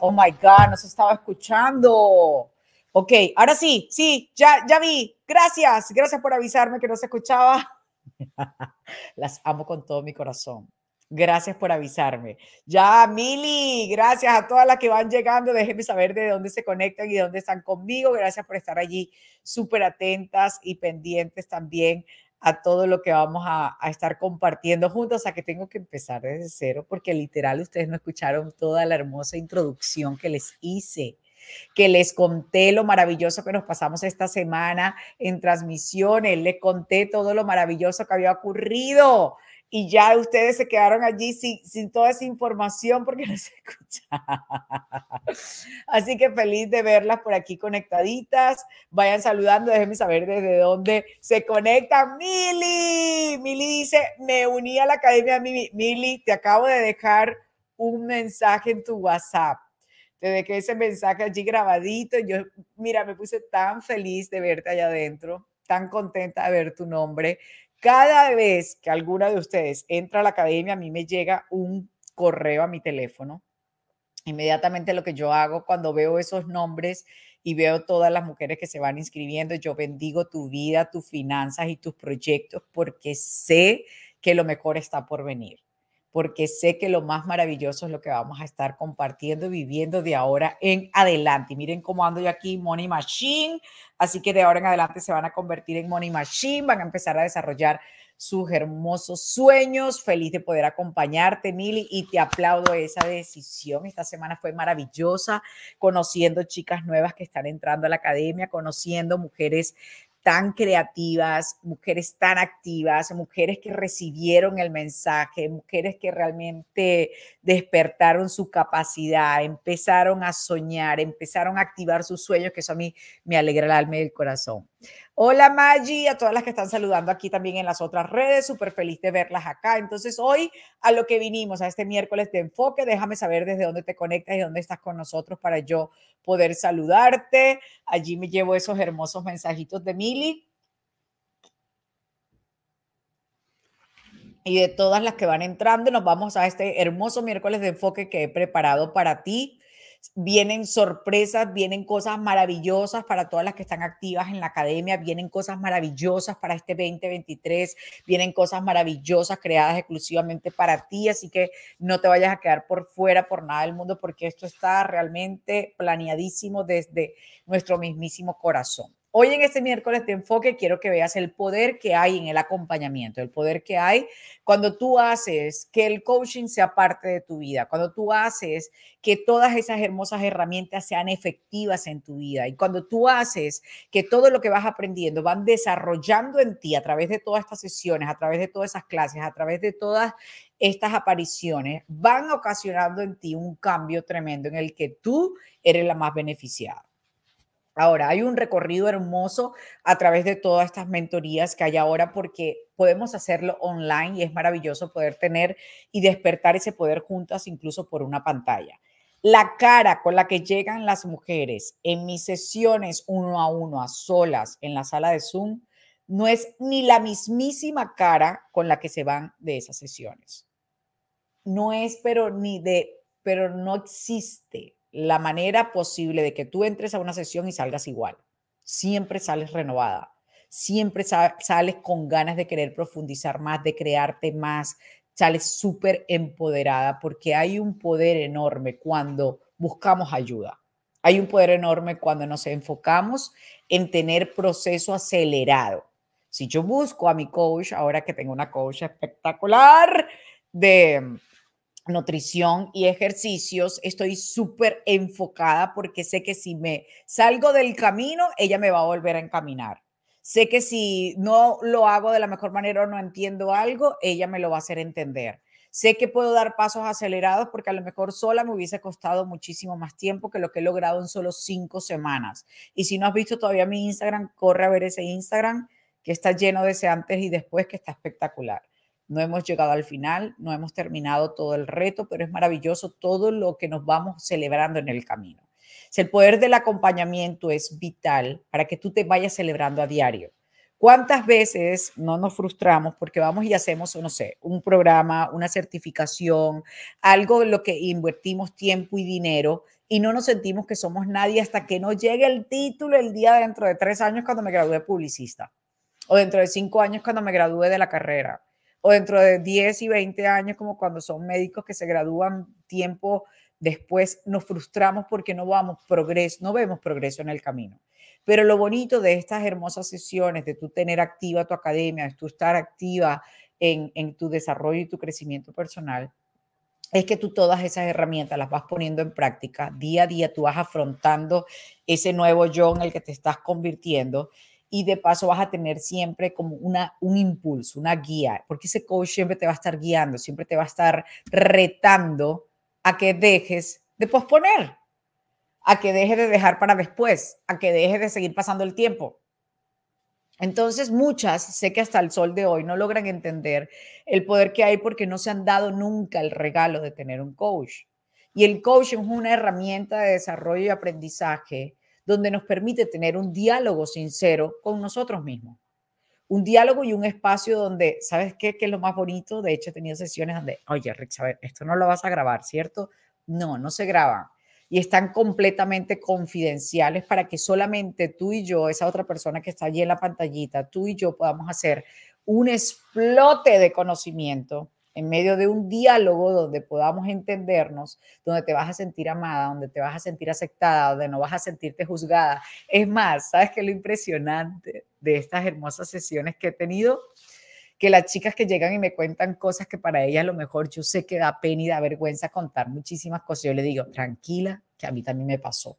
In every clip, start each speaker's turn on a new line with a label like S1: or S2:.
S1: Oh my God, no se estaba escuchando. Ok, ahora sí, sí, ya, ya vi. Gracias, gracias por avisarme que no se escuchaba. Las amo con todo mi corazón. Gracias por avisarme. Ya, Mili, gracias a todas las que van llegando. Déjenme saber de dónde se conectan y dónde están conmigo. Gracias por estar allí súper atentas y pendientes también a todo lo que vamos a, estar compartiendo juntos, o sea que tengo que empezar desde cero porque literal ustedes no escucharon toda la hermosa introducción que les hice, que les conté lo maravilloso que nos pasamos esta semana en transmisiones, eh, les conté todo lo maravilloso que había ocurrido, y ya ustedes se quedaron allí sin, toda esa información porque no se escuchaba. Así que feliz de verlas por aquí conectaditas. Vayan saludando, déjenme saber desde dónde se conecta Mili, Mili dice, me uní a la academia. Mili, te acabo de dejar un mensaje en tu WhatsApp. Te dejé ese mensaje allí grabadito. Y Yo, mira, me puse tan feliz de verte allá adentro, tan contenta de ver tu nombre cada vez que alguna de ustedes entra a la academia, a mí me llega un correo a mi teléfono. Inmediatamente lo que yo hago cuando veo esos nombres y veo todas las mujeres que se van inscribiendo, yo bendigo tu vida, tus finanzas y tus proyectos porque sé que lo mejor está por venir porque sé que lo más maravilloso es lo que vamos a estar compartiendo y viviendo de ahora en adelante. miren cómo ando yo aquí, Money Machine, así que de ahora en adelante se van a convertir en Money Machine, van a empezar a desarrollar sus hermosos sueños. Feliz de poder acompañarte, Mili, y te aplaudo esa decisión. Esta semana fue maravillosa, conociendo chicas nuevas que están entrando a la academia, conociendo mujeres tan creativas, mujeres tan activas, mujeres que recibieron el mensaje, mujeres que realmente despertaron su capacidad, empezaron a soñar, empezaron a activar sus sueños, que eso a mí me alegra el alma y el corazón. Hola Maggi, a todas las que están saludando aquí también en las otras redes, súper feliz de verlas acá. Entonces hoy a lo que vinimos, a este miércoles de enfoque, déjame saber desde dónde te conectas y dónde estás con nosotros para yo poder saludarte. Allí me llevo esos hermosos mensajitos de Mili. Y de todas las que van entrando, nos vamos a este hermoso miércoles de enfoque que he preparado para ti vienen sorpresas, vienen cosas maravillosas para todas las que están activas en la academia, vienen cosas maravillosas para este 2023, vienen cosas maravillosas creadas exclusivamente para ti, así que no te vayas a quedar por fuera por nada del mundo porque esto está realmente planeadísimo desde nuestro mismísimo corazón. Hoy en este miércoles de enfoque quiero que veas el poder que hay en el acompañamiento, el poder que hay cuando tú haces que el coaching sea parte de tu vida, cuando tú haces que todas esas hermosas herramientas sean efectivas en tu vida y cuando tú haces que todo lo que vas aprendiendo van desarrollando en ti a través de todas estas sesiones, a través de todas esas clases, a través de todas estas apariciones, van ocasionando en ti un cambio tremendo en el que tú eres la más beneficiada. Ahora, hay un recorrido hermoso a través de todas estas mentorías que hay ahora porque podemos hacerlo online y es maravilloso poder tener y despertar ese poder juntas incluso por una pantalla. La cara con la que llegan las mujeres en mis sesiones uno a uno, a solas, en la sala de Zoom, no es ni la mismísima cara con la que se van de esas sesiones. No es, pero ni de, pero no existe la manera posible de que tú entres a una sesión y salgas igual. Siempre sales renovada, siempre sales con ganas de querer profundizar más, de crearte más, sales súper empoderada porque hay un poder enorme cuando buscamos ayuda. Hay un poder enorme cuando nos enfocamos en tener proceso acelerado. Si yo busco a mi coach, ahora que tengo una coach espectacular de nutrición y ejercicios, estoy súper enfocada porque sé que si me salgo del camino, ella me va a volver a encaminar. Sé que si no lo hago de la mejor manera o no entiendo algo, ella me lo va a hacer entender. Sé que puedo dar pasos acelerados porque a lo mejor sola me hubiese costado muchísimo más tiempo que lo que he logrado en solo cinco semanas. Y si no has visto todavía mi Instagram, corre a ver ese Instagram que está lleno de ese antes y después que está espectacular. No hemos llegado al final, no hemos terminado todo el reto, pero es maravilloso todo lo que nos vamos celebrando en el camino. Si El poder del acompañamiento es vital para que tú te vayas celebrando a diario. ¿Cuántas veces no nos frustramos porque vamos y hacemos, no sé, un programa, una certificación, algo en lo que invertimos tiempo y dinero y no nos sentimos que somos nadie hasta que no llegue el título el día dentro de tres años cuando me gradué publicista o dentro de cinco años cuando me gradué de la carrera? o dentro de 10 y 20 años, como cuando son médicos que se gradúan tiempo después, nos frustramos porque no vamos progreso, no vemos progreso en el camino. Pero lo bonito de estas hermosas sesiones, de tú tener activa tu academia, de tú estar activa en, en tu desarrollo y tu crecimiento personal, es que tú todas esas herramientas las vas poniendo en práctica día a día, tú vas afrontando ese nuevo yo en el que te estás convirtiendo y de paso vas a tener siempre como una, un impulso, una guía, porque ese coach siempre te va a estar guiando, siempre te va a estar retando a que dejes de posponer, a que dejes de dejar para después, a que dejes de seguir pasando el tiempo. Entonces muchas, sé que hasta el sol de hoy no logran entender el poder que hay porque no se han dado nunca el regalo de tener un coach. Y el coaching es una herramienta de desarrollo y aprendizaje donde nos permite tener un diálogo sincero con nosotros mismos. Un diálogo y un espacio donde, ¿sabes qué? Que es lo más bonito. De hecho, he tenido sesiones donde, oye, Rick, ver, Esto no lo vas a grabar, ¿cierto? No, no se graba. Y están completamente confidenciales para que solamente tú y yo, esa otra persona que está allí en la pantallita, tú y yo podamos hacer un explote de conocimiento en medio de un diálogo donde podamos entendernos, donde te vas a sentir amada, donde te vas a sentir aceptada, donde no vas a sentirte juzgada. Es más, ¿sabes qué es lo impresionante de estas hermosas sesiones que he tenido? Que las chicas que llegan y me cuentan cosas que para ellas a lo mejor yo sé que da pena y da vergüenza contar muchísimas cosas. Yo le digo, tranquila, que a mí también me pasó.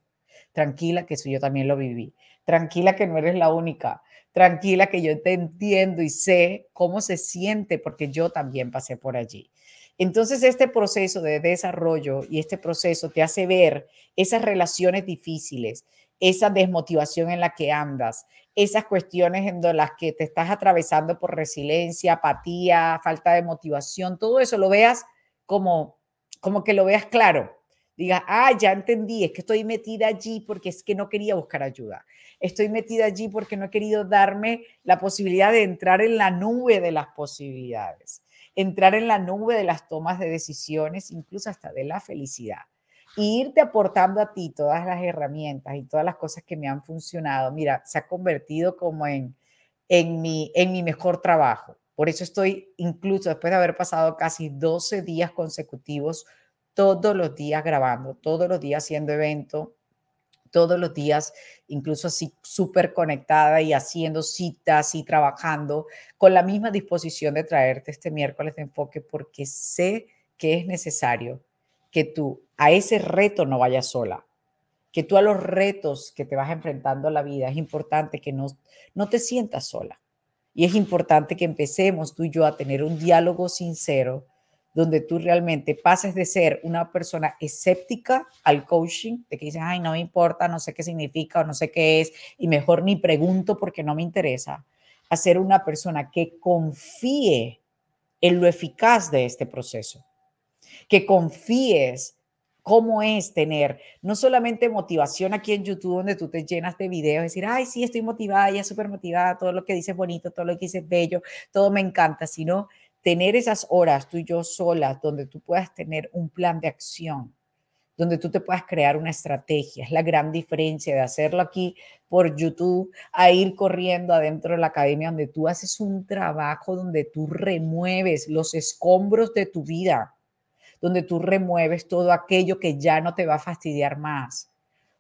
S1: Tranquila, que eso yo también lo viví. Tranquila, que no eres la única tranquila que yo te entiendo y sé cómo se siente porque yo también pasé por allí. Entonces, este proceso de desarrollo y este proceso te hace ver esas relaciones difíciles, esa desmotivación en la que andas, esas cuestiones en las que te estás atravesando por resiliencia, apatía, falta de motivación, todo eso lo veas como, como que lo veas claro diga, ah, ya entendí, es que estoy metida allí porque es que no quería buscar ayuda. Estoy metida allí porque no he querido darme la posibilidad de entrar en la nube de las posibilidades, entrar en la nube de las tomas de decisiones, incluso hasta de la felicidad. Y irte aportando a ti todas las herramientas y todas las cosas que me han funcionado. Mira, se ha convertido como en, en, mi, en mi mejor trabajo. Por eso estoy, incluso después de haber pasado casi 12 días consecutivos todos los días grabando, todos los días haciendo evento, todos los días, incluso así súper conectada y haciendo citas y trabajando con la misma disposición de traerte este miércoles de enfoque porque sé que es necesario que tú a ese reto no vayas sola, que tú a los retos que te vas enfrentando a la vida es importante que no, no te sientas sola. Y es importante que empecemos tú y yo a tener un diálogo sincero donde tú realmente pases de ser una persona escéptica al coaching, de que dices, ay, no me importa, no sé qué significa o no sé qué es, y mejor ni pregunto porque no me interesa, a ser una persona que confíe en lo eficaz de este proceso, que confíes cómo es tener no solamente motivación aquí en YouTube, donde tú te llenas de videos, decir, ay, sí, estoy motivada, ya súper motivada, todo lo que dices bonito, todo lo que dices bello, todo me encanta, sino tener esas horas tú y yo solas donde tú puedas tener un plan de acción, donde tú te puedas crear una estrategia. Es la gran diferencia de hacerlo aquí por YouTube a ir corriendo adentro de la academia donde tú haces un trabajo, donde tú remueves los escombros de tu vida, donde tú remueves todo aquello que ya no te va a fastidiar más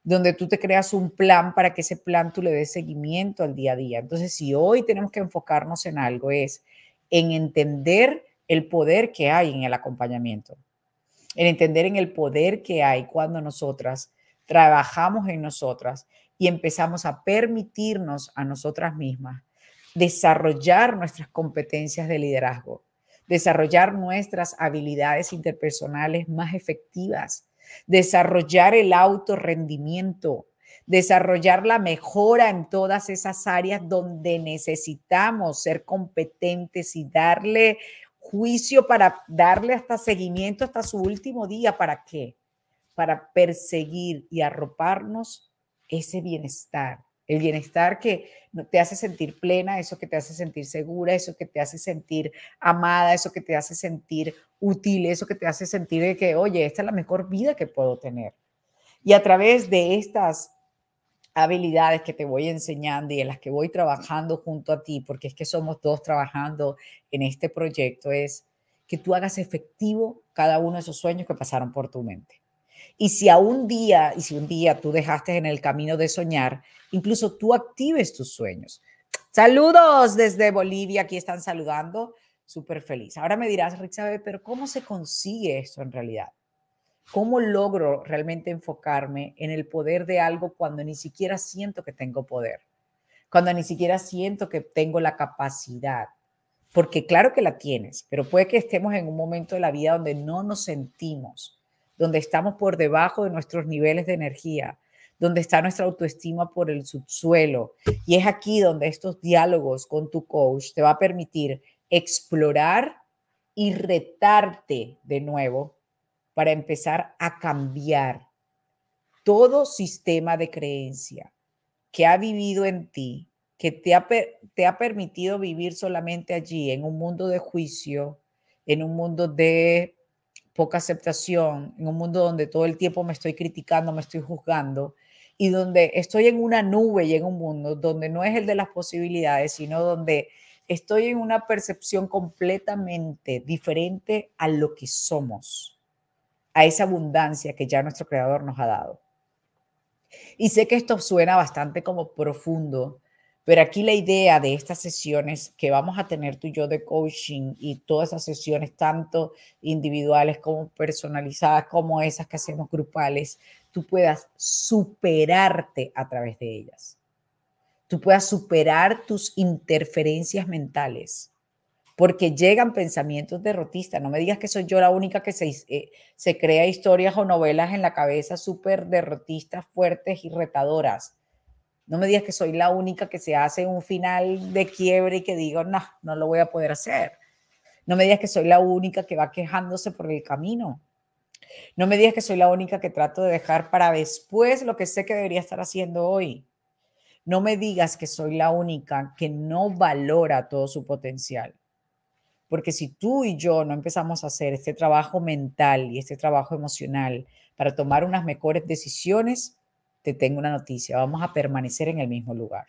S1: donde tú te creas un plan para que ese plan tú le des seguimiento al día a día. Entonces, si hoy tenemos que enfocarnos en algo es en entender el poder que hay en el acompañamiento, en entender en el poder que hay cuando nosotras trabajamos en nosotras y empezamos a permitirnos a nosotras mismas desarrollar nuestras competencias de liderazgo, desarrollar nuestras habilidades interpersonales más efectivas, desarrollar el autorrendimiento, desarrollar la mejora en todas esas áreas donde necesitamos ser competentes y darle juicio para darle hasta seguimiento hasta su último día. ¿Para qué? Para perseguir y arroparnos ese bienestar. El bienestar que te hace sentir plena, eso que te hace sentir segura, eso que te hace sentir amada, eso que te hace sentir útil, eso que te hace sentir que, oye, esta es la mejor vida que puedo tener. Y a través de estas habilidades que te voy enseñando y en las que voy trabajando junto a ti, porque es que somos dos trabajando en este proyecto, es que tú hagas efectivo cada uno de esos sueños que pasaron por tu mente. Y si a un día, y si un día tú dejaste en el camino de soñar, incluso tú actives tus sueños. Saludos desde Bolivia, aquí están saludando, súper feliz. Ahora me dirás, Rick, ¿sabe? Pero ¿cómo se consigue esto en realidad? ¿Cómo logro realmente enfocarme en el poder de algo cuando ni siquiera siento que tengo poder? Cuando ni siquiera siento que tengo la capacidad. Porque claro que la tienes, pero puede que estemos en un momento de la vida donde no nos sentimos, donde estamos por debajo de nuestros niveles de energía, donde está nuestra autoestima por el subsuelo. Y es aquí donde estos diálogos con tu coach te va a permitir explorar y retarte de nuevo para empezar a cambiar todo sistema de creencia que ha vivido en ti, que te ha, te ha permitido vivir solamente allí, en un mundo de juicio, en un mundo de poca aceptación, en un mundo donde todo el tiempo me estoy criticando, me estoy juzgando y donde estoy en una nube y en un mundo donde no es el de las posibilidades, sino donde estoy en una percepción completamente diferente a lo que somos a esa abundancia que ya nuestro Creador nos ha dado. Y sé que esto suena bastante como profundo, pero aquí la idea de estas sesiones que vamos a tener tú y yo de coaching y todas esas sesiones, tanto individuales como personalizadas, como esas que hacemos grupales, tú puedas superarte a través de ellas. Tú puedas superar tus interferencias mentales porque llegan pensamientos derrotistas. No me digas que soy yo la única que se, eh, se crea historias o novelas en la cabeza súper derrotistas, fuertes y retadoras. No me digas que soy la única que se hace un final de quiebre y que digo, no, no lo voy a poder hacer. No me digas que soy la única que va quejándose por el camino. No me digas que soy la única que trato de dejar para después lo que sé que debería estar haciendo hoy. No me digas que soy la única que no valora todo su potencial. Porque si tú y yo no empezamos a hacer este trabajo mental y este trabajo emocional para tomar unas mejores decisiones, te tengo una noticia, vamos a permanecer en el mismo lugar.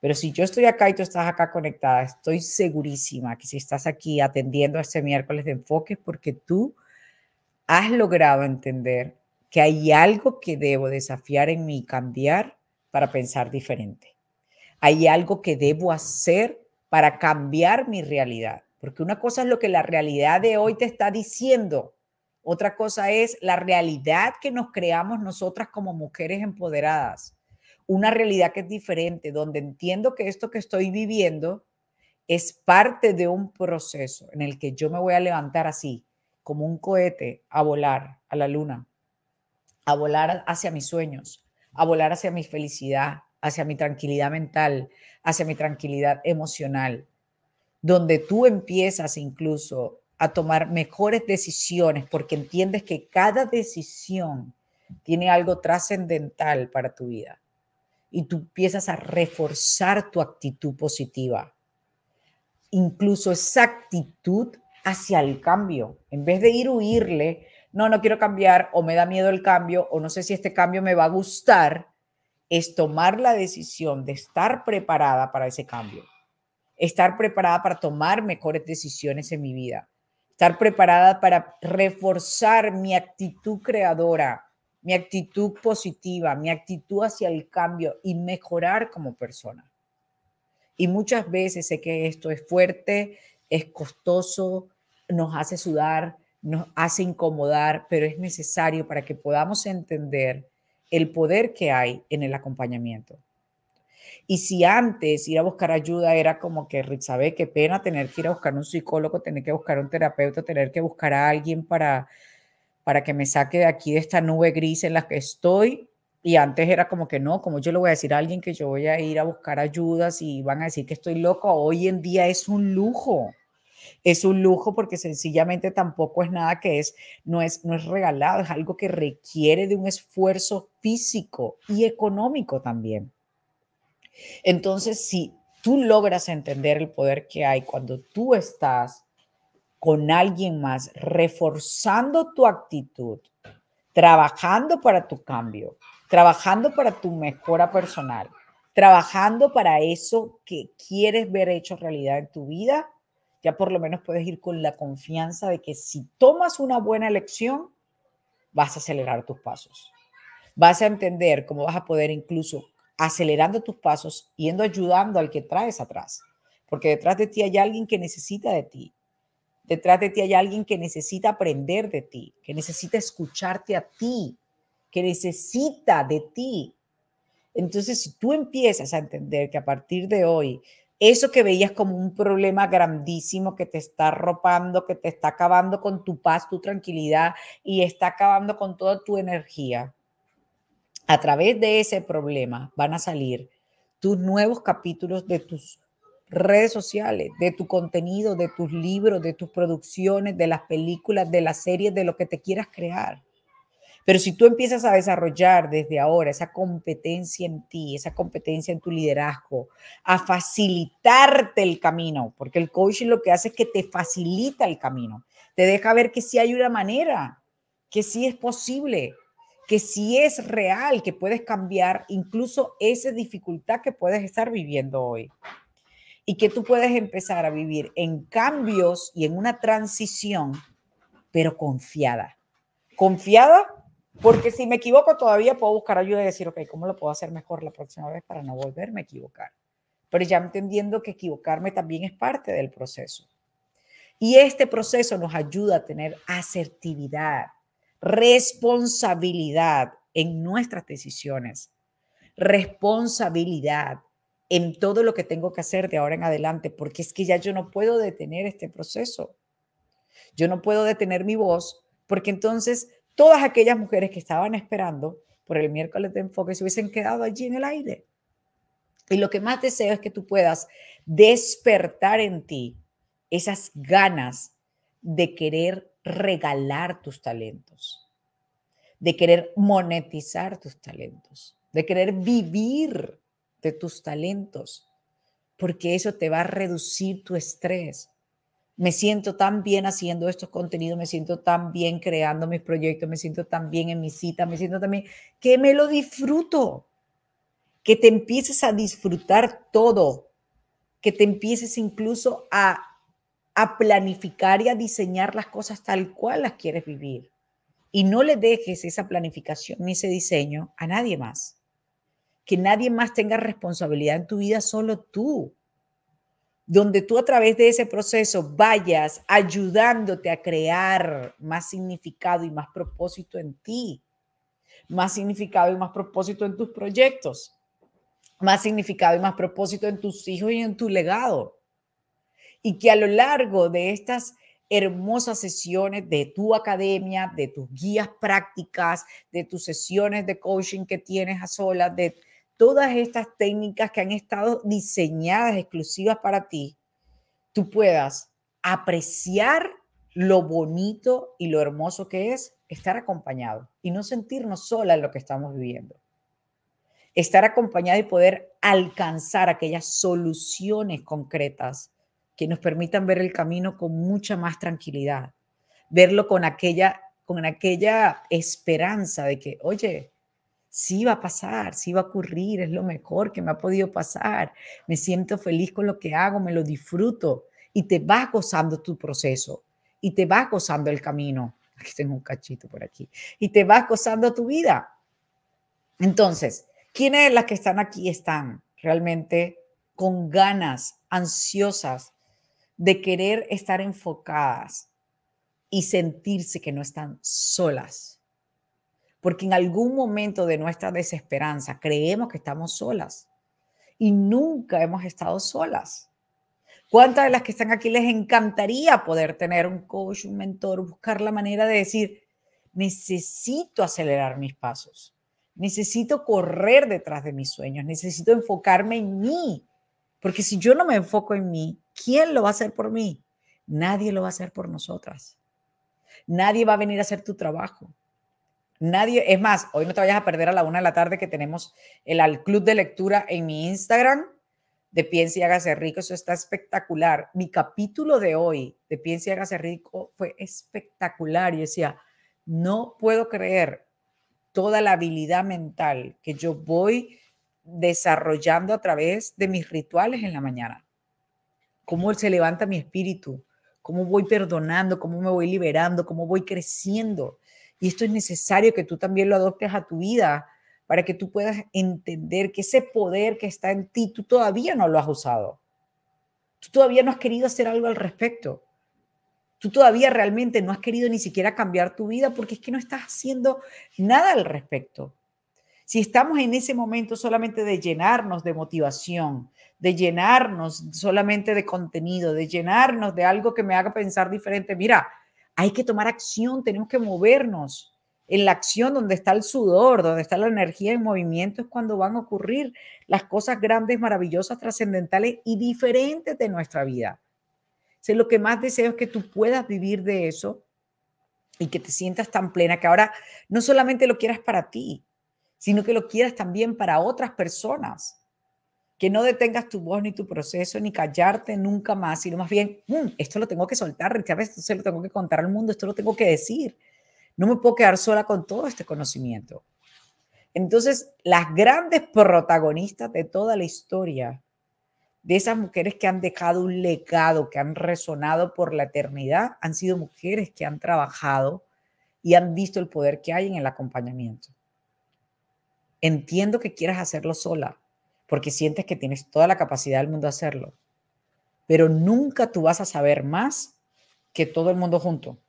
S1: Pero si yo estoy acá y tú estás acá conectada, estoy segurísima que si estás aquí atendiendo a este miércoles de enfoques, porque tú has logrado entender que hay algo que debo desafiar en mí, y cambiar para pensar diferente. Hay algo que debo hacer para cambiar mi realidad. Porque una cosa es lo que la realidad de hoy te está diciendo, otra cosa es la realidad que nos creamos nosotras como mujeres empoderadas. Una realidad que es diferente, donde entiendo que esto que estoy viviendo es parte de un proceso en el que yo me voy a levantar así, como un cohete, a volar a la luna, a volar hacia mis sueños, a volar hacia mi felicidad, hacia mi tranquilidad mental, hacia mi tranquilidad emocional, donde tú empiezas incluso a tomar mejores decisiones porque entiendes que cada decisión tiene algo trascendental para tu vida y tú empiezas a reforzar tu actitud positiva, incluso esa actitud hacia el cambio, en vez de ir huirle, no, no quiero cambiar o me da miedo el cambio o no sé si este cambio me va a gustar, es tomar la decisión de estar preparada para ese cambio estar preparada para tomar mejores decisiones en mi vida, estar preparada para reforzar mi actitud creadora, mi actitud positiva, mi actitud hacia el cambio y mejorar como persona. Y muchas veces sé que esto es fuerte, es costoso, nos hace sudar, nos hace incomodar, pero es necesario para que podamos entender el poder que hay en el acompañamiento. Y si antes ir a buscar ayuda era como que, ¿sabes qué pena tener que ir a buscar un psicólogo, tener que buscar un terapeuta, tener que buscar a alguien para, para que me saque de aquí de esta nube gris en la que estoy? Y antes era como que no, como yo le voy a decir a alguien que yo voy a ir a buscar ayudas y van a decir que estoy loco, hoy en día es un lujo es un lujo porque sencillamente tampoco es nada que es no es no es regalado, es algo que requiere de un esfuerzo físico y económico también. Entonces, si tú logras entender el poder que hay cuando tú estás con alguien más, reforzando tu actitud, trabajando para tu cambio, trabajando para tu mejora personal, trabajando para eso que quieres ver hecho realidad en tu vida, ya por lo menos puedes ir con la confianza de que si tomas una buena elección, vas a acelerar tus pasos. Vas a entender cómo vas a poder incluso acelerando tus pasos, yendo ayudando al que traes atrás. Porque detrás de ti hay alguien que necesita de ti. Detrás de ti hay alguien que necesita aprender de ti, que necesita escucharte a ti, que necesita de ti. Entonces, si tú empiezas a entender que a partir de hoy, eso que veías como un problema grandísimo que te está arropando, que te está acabando con tu paz, tu tranquilidad y está acabando con toda tu energía, a través de ese problema van a salir tus nuevos capítulos de tus redes sociales, de tu contenido, de tus libros, de tus producciones, de las películas, de las series, de lo que te quieras crear. Pero si tú empiezas a desarrollar desde ahora esa competencia en ti, esa competencia en tu liderazgo, a facilitarte el camino, porque el coaching lo que hace es que te facilita el camino, te deja ver que sí hay una manera, que sí es posible, que si es real, que puedes cambiar incluso esa dificultad que puedes estar viviendo hoy. Y que tú puedes empezar a vivir en cambios y en una transición, pero confiada. Confiada porque si me equivoco todavía puedo buscar ayuda y decir, ok, ¿cómo lo puedo hacer mejor la próxima vez para no volverme a equivocar? Pero ya entendiendo que equivocarme también es parte del proceso. Y este proceso nos ayuda a tener asertividad, responsabilidad en nuestras decisiones, responsabilidad en todo lo que tengo que hacer de ahora en adelante, porque es que ya yo no puedo detener este proceso. Yo no puedo detener mi voz, porque entonces todas aquellas mujeres que estaban esperando por el miércoles de enfoque se hubiesen quedado allí en el aire. Y lo que más deseo es que tú puedas despertar en ti esas ganas de querer regalar tus talentos, de querer monetizar tus talentos, de querer vivir de tus talentos, porque eso te va a reducir tu estrés. Me siento tan bien haciendo estos contenidos, me siento tan bien creando mis proyectos, me siento tan bien en mi cita, me siento también que me lo disfruto, que te empieces a disfrutar todo, que te empieces incluso a a planificar y a diseñar las cosas tal cual las quieres vivir. Y no le dejes esa planificación ni ese diseño a nadie más. Que nadie más tenga responsabilidad en tu vida, solo tú. Donde tú a través de ese proceso vayas ayudándote a crear más significado y más propósito en ti. Más significado y más propósito en tus proyectos. Más significado y más propósito en tus hijos y en tu legado y que a lo largo de estas hermosas sesiones de tu academia, de tus guías prácticas, de tus sesiones de coaching que tienes a solas, de todas estas técnicas que han estado diseñadas exclusivas para ti, tú puedas apreciar lo bonito y lo hermoso que es estar acompañado y no sentirnos sola en lo que estamos viviendo. Estar acompañado y poder alcanzar aquellas soluciones concretas que nos permitan ver el camino con mucha más tranquilidad, verlo con aquella, con aquella esperanza de que, oye, sí va a pasar, sí va a ocurrir, es lo mejor que me ha podido pasar, me siento feliz con lo que hago, me lo disfruto y te vas gozando tu proceso y te vas gozando el camino. Aquí tengo un cachito por aquí. Y te vas gozando tu vida. Entonces, ¿quiénes de las que están aquí están realmente con ganas, ansiosas de querer estar enfocadas y sentirse que no están solas. Porque en algún momento de nuestra desesperanza creemos que estamos solas y nunca hemos estado solas. ¿Cuántas de las que están aquí les encantaría poder tener un coach, un mentor, buscar la manera de decir, necesito acelerar mis pasos, necesito correr detrás de mis sueños, necesito enfocarme en mí, porque si yo no me enfoco en mí, ¿quién lo va a hacer por mí? Nadie lo va a hacer por nosotras. Nadie va a venir a hacer tu trabajo. Nadie, es más, hoy no te vayas a perder a la una de la tarde que tenemos el al club de lectura en mi Instagram de Piense y hágase rico. Eso está espectacular. Mi capítulo de hoy de Piense y hágase rico fue espectacular. y decía, no puedo creer toda la habilidad mental que yo voy desarrollando a través de mis rituales en la mañana. Cómo se levanta mi espíritu, cómo voy perdonando, cómo me voy liberando, cómo voy creciendo. Y esto es necesario que tú también lo adoptes a tu vida para que tú puedas entender que ese poder que está en ti, tú todavía no lo has usado. Tú todavía no has querido hacer algo al respecto. Tú todavía realmente no has querido ni siquiera cambiar tu vida porque es que no estás haciendo nada al respecto. Si estamos en ese momento solamente de llenarnos de motivación, de llenarnos solamente de contenido, de llenarnos de algo que me haga pensar diferente, mira, hay que tomar acción, tenemos que movernos. En la acción donde está el sudor, donde está la energía en movimiento, es cuando van a ocurrir las cosas grandes, maravillosas, trascendentales y diferentes de nuestra vida. sé lo que más deseo es que tú puedas vivir de eso y que te sientas tan plena que ahora no solamente lo quieras para ti, sino que lo quieras también para otras personas. Que no detengas tu voz ni tu proceso, ni callarte nunca más, sino más bien, mm, esto lo tengo que soltar, esto se lo tengo que contar al mundo, esto lo tengo que decir. No me puedo quedar sola con todo este conocimiento. Entonces, las grandes protagonistas de toda la historia, de esas mujeres que han dejado un legado, que han resonado por la eternidad, han sido mujeres que han trabajado y han visto el poder que hay en el acompañamiento. Entiendo que quieras hacerlo sola, porque sientes que tienes toda la capacidad del mundo a hacerlo, pero nunca tú vas a saber más que todo el mundo junto. O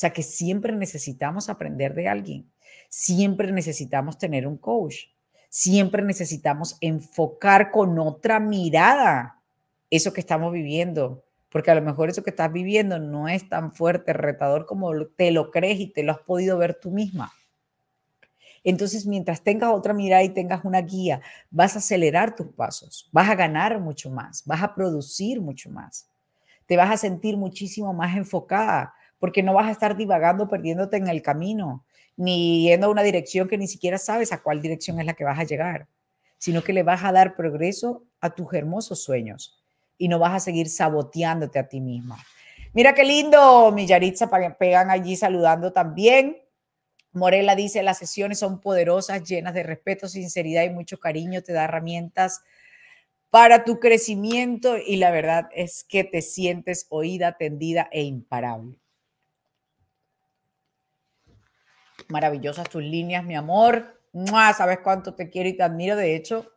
S1: sea que siempre necesitamos aprender de alguien, siempre necesitamos tener un coach, siempre necesitamos enfocar con otra mirada eso que estamos viviendo, porque a lo mejor eso que estás viviendo no es tan fuerte, retador como te lo crees y te lo has podido ver tú misma. Entonces, mientras tengas otra mirada y tengas una guía, vas a acelerar tus pasos, vas a ganar mucho más, vas a producir mucho más, te vas a sentir muchísimo más enfocada, porque no vas a estar divagando, perdiéndote en el camino, ni yendo a una dirección que ni siquiera sabes a cuál dirección es la que vas a llegar, sino que le vas a dar progreso a tus hermosos sueños y no vas a seguir saboteándote a ti misma. Mira qué lindo, mi Yaritza pegan allí saludando también. Morela dice, las sesiones son poderosas, llenas de respeto, sinceridad y mucho cariño, te da herramientas para tu crecimiento y la verdad es que te sientes oída, atendida e imparable. Maravillosas tus líneas, mi amor. Sabes cuánto te quiero y te admiro. De hecho,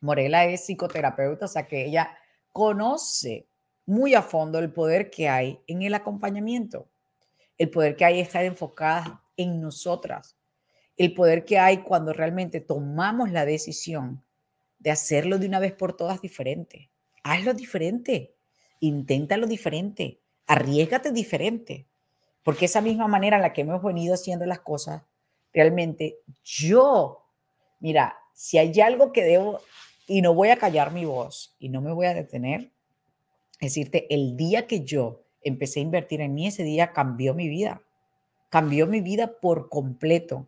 S1: Morela es psicoterapeuta, o sea que ella conoce muy a fondo el poder que hay en el acompañamiento. El poder que hay está enfocada en nosotras, el poder que hay cuando realmente tomamos la decisión de hacerlo de una vez por todas diferente. Hazlo diferente, inténtalo diferente, arriesgate diferente, porque esa misma manera en la que hemos venido haciendo las cosas, realmente yo, mira, si hay algo que debo, y no voy a callar mi voz y no me voy a detener, es decirte, el día que yo empecé a invertir en mí, ese día cambió mi vida cambió mi vida por completo.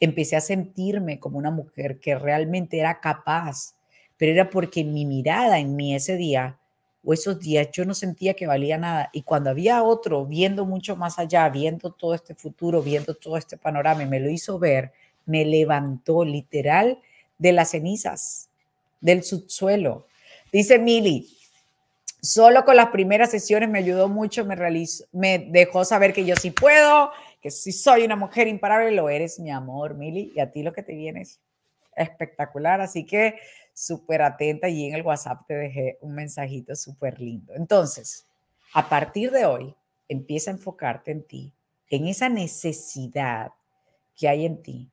S1: Empecé a sentirme como una mujer que realmente era capaz, pero era porque mi mirada en mí ese día o esos días yo no sentía que valía nada. Y cuando había otro viendo mucho más allá, viendo todo este futuro, viendo todo este panorama, me lo hizo ver, me levantó literal de las cenizas, del subsuelo. Dice Mili, solo con las primeras sesiones me ayudó mucho, me, me dejó saber que yo sí puedo, que si soy una mujer imparable, lo eres, mi amor, Mili, y a ti lo que te viene es espectacular, así que súper atenta y en el WhatsApp te dejé un mensajito súper lindo. Entonces, a partir de hoy, empieza a enfocarte en ti, en esa necesidad que hay en ti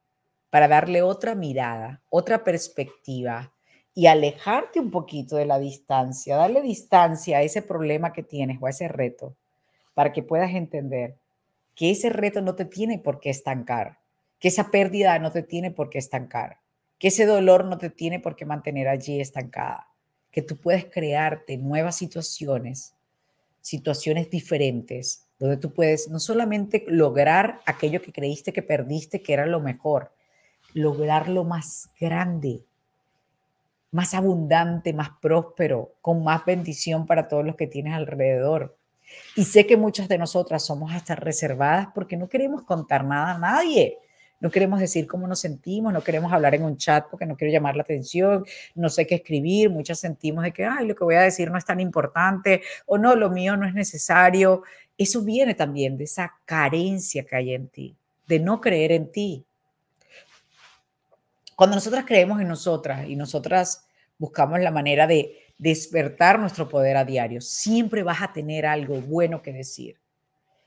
S1: para darle otra mirada, otra perspectiva y alejarte un poquito de la distancia, darle distancia a ese problema que tienes o a ese reto para que puedas entender que ese reto no te tiene por qué estancar, que esa pérdida no te tiene por qué estancar, que ese dolor no te tiene por qué mantener allí estancada, que tú puedes crearte nuevas situaciones, situaciones diferentes, donde tú puedes no solamente lograr aquello que creíste que perdiste, que era lo mejor, lograr lo más grande, más abundante, más próspero, con más bendición para todos los que tienes alrededor, y sé que muchas de nosotras somos hasta reservadas porque no queremos contar nada a nadie. No queremos decir cómo nos sentimos, no queremos hablar en un chat porque no quiero llamar la atención, no sé qué escribir, muchas sentimos de que, ay, lo que voy a decir no es tan importante o no, lo mío no es necesario. Eso viene también de esa carencia que hay en ti, de no creer en ti. Cuando nosotras creemos en nosotras y nosotras buscamos la manera de despertar nuestro poder a diario. Siempre vas a tener algo bueno que decir.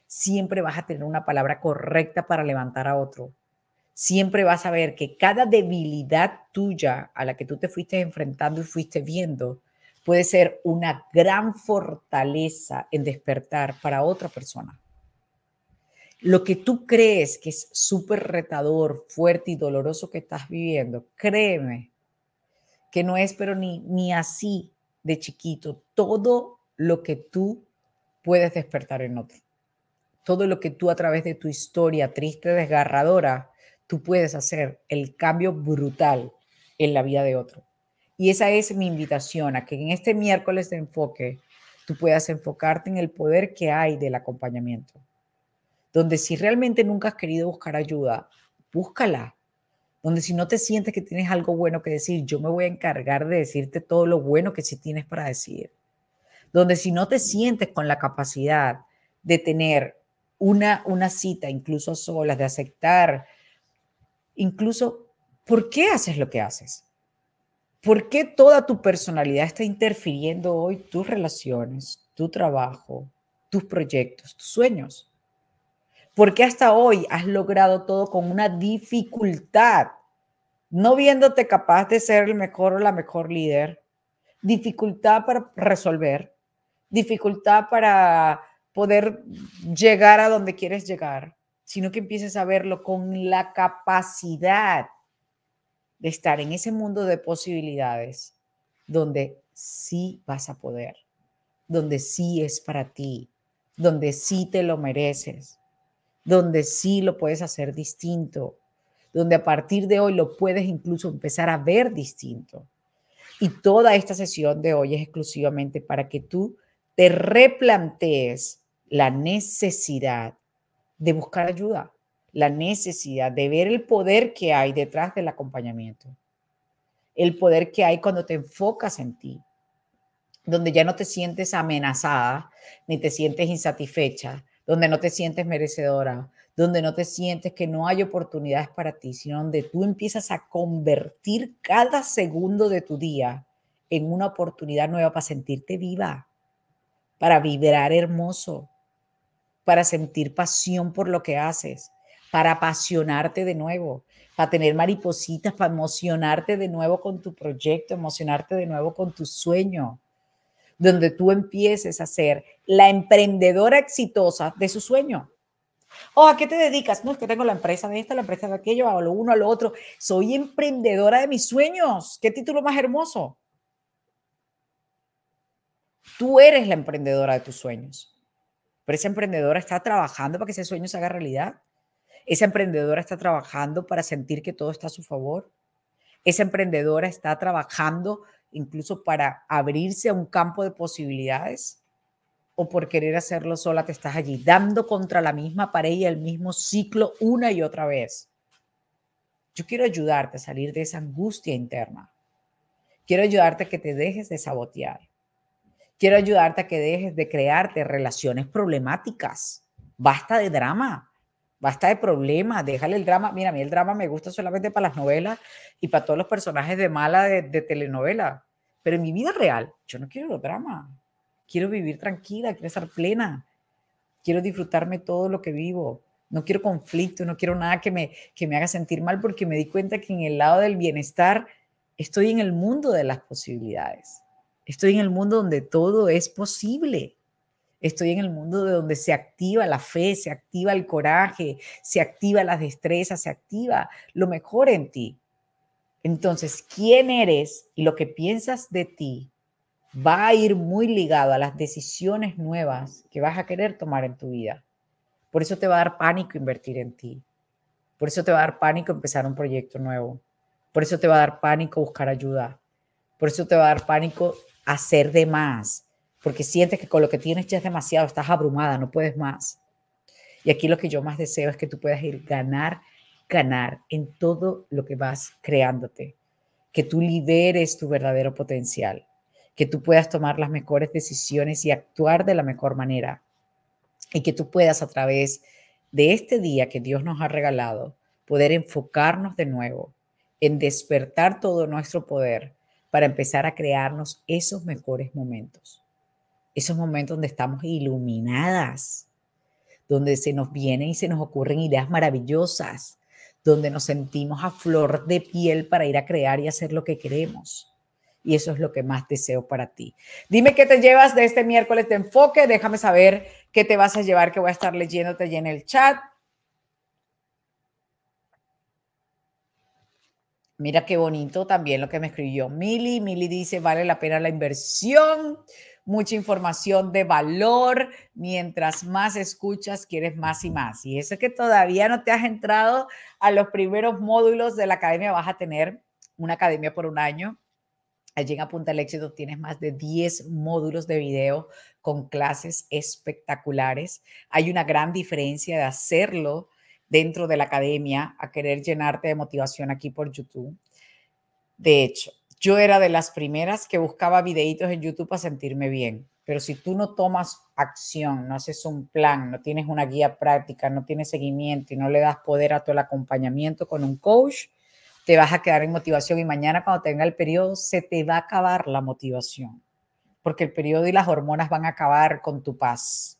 S1: Siempre vas a tener una palabra correcta para levantar a otro. Siempre vas a ver que cada debilidad tuya a la que tú te fuiste enfrentando y fuiste viendo puede ser una gran fortaleza en despertar para otra persona. Lo que tú crees que es súper retador, fuerte y doloroso que estás viviendo, créeme, que no es, pero ni, ni así de chiquito, todo lo que tú puedes despertar en otro, todo lo que tú a través de tu historia triste, desgarradora, tú puedes hacer el cambio brutal en la vida de otro. Y esa es mi invitación a que en este miércoles de enfoque tú puedas enfocarte en el poder que hay del acompañamiento. Donde si realmente nunca has querido buscar ayuda, búscala donde si no te sientes que tienes algo bueno que decir, yo me voy a encargar de decirte todo lo bueno que sí tienes para decir, donde si no te sientes con la capacidad de tener una, una cita, incluso solas, de aceptar, incluso, ¿por qué haces lo que haces? ¿Por qué toda tu personalidad está interfiriendo hoy tus relaciones, tu trabajo, tus proyectos, tus sueños? Porque hasta hoy has logrado todo con una dificultad? No viéndote capaz de ser el mejor o la mejor líder, dificultad para resolver, dificultad para poder llegar a donde quieres llegar, sino que empieces a verlo con la capacidad de estar en ese mundo de posibilidades donde sí vas a poder, donde sí es para ti, donde sí te lo mereces, donde sí lo puedes hacer distinto, donde a partir de hoy lo puedes incluso empezar a ver distinto. Y toda esta sesión de hoy es exclusivamente para que tú te replantees la necesidad de buscar ayuda, la necesidad de ver el poder que hay detrás del acompañamiento, el poder que hay cuando te enfocas en ti, donde ya no te sientes amenazada ni te sientes insatisfecha, donde no te sientes merecedora, donde no te sientes que no hay oportunidades para ti, sino donde tú empiezas a convertir cada segundo de tu día en una oportunidad nueva para sentirte viva, para vibrar hermoso, para sentir pasión por lo que haces, para apasionarte de nuevo, para tener maripositas, para emocionarte de nuevo con tu proyecto, emocionarte de nuevo con tu sueño donde tú empieces a ser la emprendedora exitosa de su sueño. O oh, ¿a qué te dedicas? No, es que tengo la empresa de esta, la empresa de aquello, hago lo uno, a lo otro. Soy emprendedora de mis sueños. ¿Qué título más hermoso? Tú eres la emprendedora de tus sueños. Pero esa emprendedora está trabajando para que ese sueño se haga realidad. Esa emprendedora está trabajando para sentir que todo está a su favor. Esa emprendedora está trabajando incluso para abrirse a un campo de posibilidades? ¿O por querer hacerlo sola te estás allí dando contra la misma pared y el mismo ciclo una y otra vez? Yo quiero ayudarte a salir de esa angustia interna. Quiero ayudarte a que te dejes de sabotear. Quiero ayudarte a que dejes de crearte relaciones problemáticas. Basta de drama. Basta de problemas, déjale el drama. Mira, a mí el drama me gusta solamente para las novelas y para todos los personajes de mala de, de telenovela. Pero en mi vida real, yo no quiero drama. Quiero vivir tranquila, quiero estar plena. Quiero disfrutarme todo lo que vivo. No quiero conflicto, no quiero nada que me, que me haga sentir mal porque me di cuenta que en el lado del bienestar estoy en el mundo de las posibilidades. Estoy en el mundo donde todo es posible. Estoy en el mundo de donde se activa la fe, se activa el coraje, se activa las destrezas, se activa lo mejor en ti. Entonces, quién eres y lo que piensas de ti va a ir muy ligado a las decisiones nuevas que vas a querer tomar en tu vida. Por eso te va a dar pánico invertir en ti. Por eso te va a dar pánico empezar un proyecto nuevo. Por eso te va a dar pánico buscar ayuda. Por eso te va a dar pánico hacer de más porque sientes que con lo que tienes ya es demasiado, estás abrumada, no puedes más. Y aquí lo que yo más deseo es que tú puedas ir ganar, ganar en todo lo que vas creándote, que tú liberes tu verdadero potencial, que tú puedas tomar las mejores decisiones y actuar de la mejor manera, y que tú puedas a través de este día que Dios nos ha regalado, poder enfocarnos de nuevo en despertar todo nuestro poder para empezar a crearnos esos mejores momentos esos momentos donde estamos iluminadas, donde se nos vienen y se nos ocurren ideas maravillosas, donde nos sentimos a flor de piel para ir a crear y hacer lo que queremos. Y eso es lo que más deseo para ti. Dime qué te llevas de este miércoles de enfoque. Déjame saber qué te vas a llevar, que voy a estar leyéndote allí en el chat. Mira qué bonito también lo que me escribió Mili. Mili dice, vale la pena la inversión mucha información de valor. Mientras más escuchas, quieres más y más. Y eso es que todavía no te has entrado a los primeros módulos de la academia. Vas a tener una academia por un año. Allí en Apunta el Éxito tienes más de 10 módulos de video con clases espectaculares. Hay una gran diferencia de hacerlo dentro de la academia a querer llenarte de motivación aquí por YouTube. De hecho, yo era de las primeras que buscaba videitos en YouTube para sentirme bien. Pero si tú no tomas acción, no haces un plan, no tienes una guía práctica, no tienes seguimiento y no le das poder a todo el acompañamiento con un coach, te vas a quedar en motivación y mañana cuando tenga el periodo se te va a acabar la motivación, porque el periodo y las hormonas van a acabar con tu paz.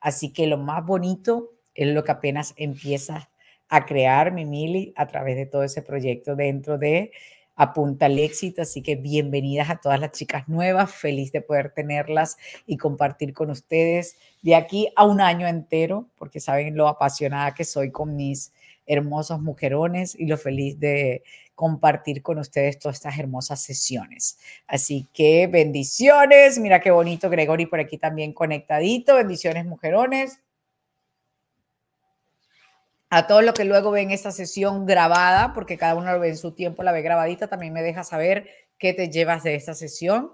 S1: Así que lo más bonito es lo que apenas empiezas a crear, mi Mili, a través de todo ese proyecto dentro de apunta al éxito. Así que bienvenidas a todas las chicas nuevas, feliz de poder tenerlas y compartir con ustedes de aquí a un año entero, porque saben lo apasionada que soy con mis hermosos mujerones y lo feliz de compartir con ustedes todas estas hermosas sesiones. Así que bendiciones, mira qué bonito Gregory por aquí también conectadito, bendiciones mujerones a todos los que luego ven esta sesión grabada, porque cada uno lo ve en su tiempo, la ve grabadita, también me deja saber qué te llevas de esta sesión.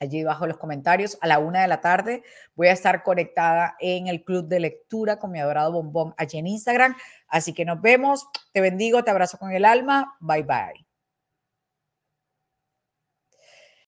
S1: Allí bajo los comentarios, a la una de la tarde voy a estar conectada en el club de lectura con mi adorado bombón allí en Instagram. Así que nos vemos, te bendigo, te abrazo con el alma, bye bye.